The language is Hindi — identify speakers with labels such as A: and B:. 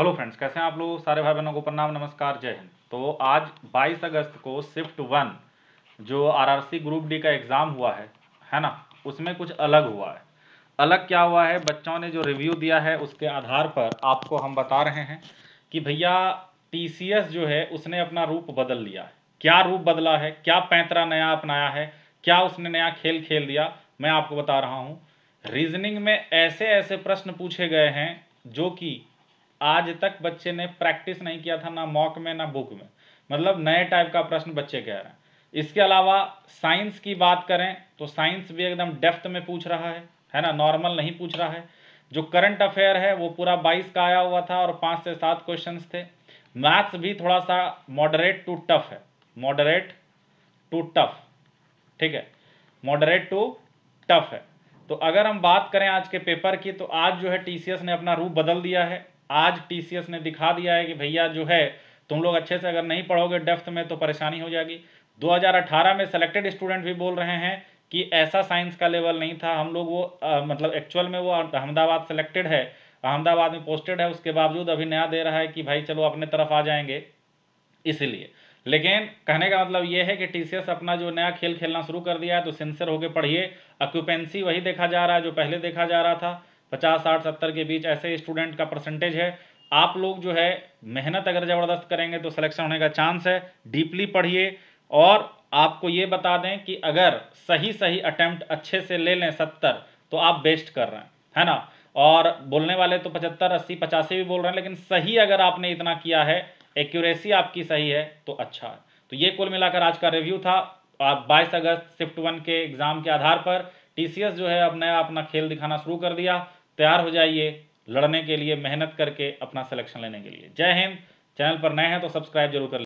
A: हेलो फ्रेंड्स कैसे हैं आप लोग सारे भाई बहनों को प्रणाम नमस्कार जय हिंद तो आज 22 अगस्त को शिफ्ट वन जो आरआरसी ग्रुप डी का एग्ज़ाम हुआ है है ना उसमें कुछ अलग हुआ है अलग क्या हुआ है बच्चों ने जो रिव्यू दिया है उसके आधार पर आपको हम बता रहे हैं कि भैया टीसीएस जो है उसने अपना रूप बदल लिया है क्या रूप बदला है क्या पैंतरा नया अपनाया है क्या उसने नया खेल खेल दिया मैं आपको बता रहा हूँ रीजनिंग में ऐसे ऐसे प्रश्न पूछे गए हैं जो कि आज तक बच्चे ने प्रैक्टिस नहीं किया था ना मॉक में ना बुक में मतलब नए टाइप का प्रश्न बच्चे कह रहे हैं इसके अलावा साइंस की बात करें तो साइंस भी एकदम डेफ्थ में पूछ रहा है है ना नॉर्मल नहीं पूछ रहा है जो करंट अफेयर है वो पूरा बाईस का आया हुआ था और पाँच से सात क्वेश्चन थे मैथ्स भी थोड़ा सा मॉडरेट टू टफ है मॉडरेट टू टफ ठीक है मॉडरेट टू टफ है तो अगर हम बात करें आज के पेपर की तो आज जो है टीसीएस ने अपना रूप बदल दिया है आज टीसीएस ने दिखा दिया है कि भैया जो है तुम लोग अच्छे से अगर नहीं पढ़ोगे डेफ्थ में तो परेशानी हो जाएगी 2018 में सेलेक्टेड स्टूडेंट भी बोल रहे हैं कि ऐसा साइंस का लेवल नहीं था हम लोग वो आ, मतलब एक्चुअल में वो अहमदाबाद सेलेक्टेड है अहमदाबाद में पोस्टेड है उसके बावजूद अभी नया दे रहा है कि भाई चलो अपने तरफ आ जाएंगे इसलिए लेकिन कहने का मतलब ये है कि टीसीएस अपना जो नया खेल खेलना शुरू कर दिया है तो सेंसर होकर पढ़िए ऑक्यूपेंसी वही देखा जा रहा है जो पहले देखा जा रहा था पचास साठ सत्तर के बीच ऐसे स्टूडेंट का परसेंटेज है आप लोग जो है मेहनत अगर ज़बरदस्त करेंगे तो सिलेक्शन होने का चांस है डीपली पढ़िए और आपको ये बता दें कि अगर सही सही अटैम्प्ट अच्छे से ले लें सत्तर तो आप बेस्ट कर रहे हैं है ना और बोलने वाले तो पचहत्तर अस्सी पचासी भी बोल रहे हैं लेकिन सही अगर आपने इतना किया है एक्यूरेसी आपकी सही है तो अच्छा है तो ये कुल मिलाकर आज का रिव्यू था आप बाईस अगस्त शिफ्ट वन के एग्जाम के आधार पर टीसीएस जो है अब नया अपना खेल दिखाना शुरू कर दिया तैयार हो जाइए लड़ने के लिए मेहनत करके अपना सिलेक्शन लेने के लिए जय हिंद चैनल पर नए हैं तो सब्सक्राइब जरूर कर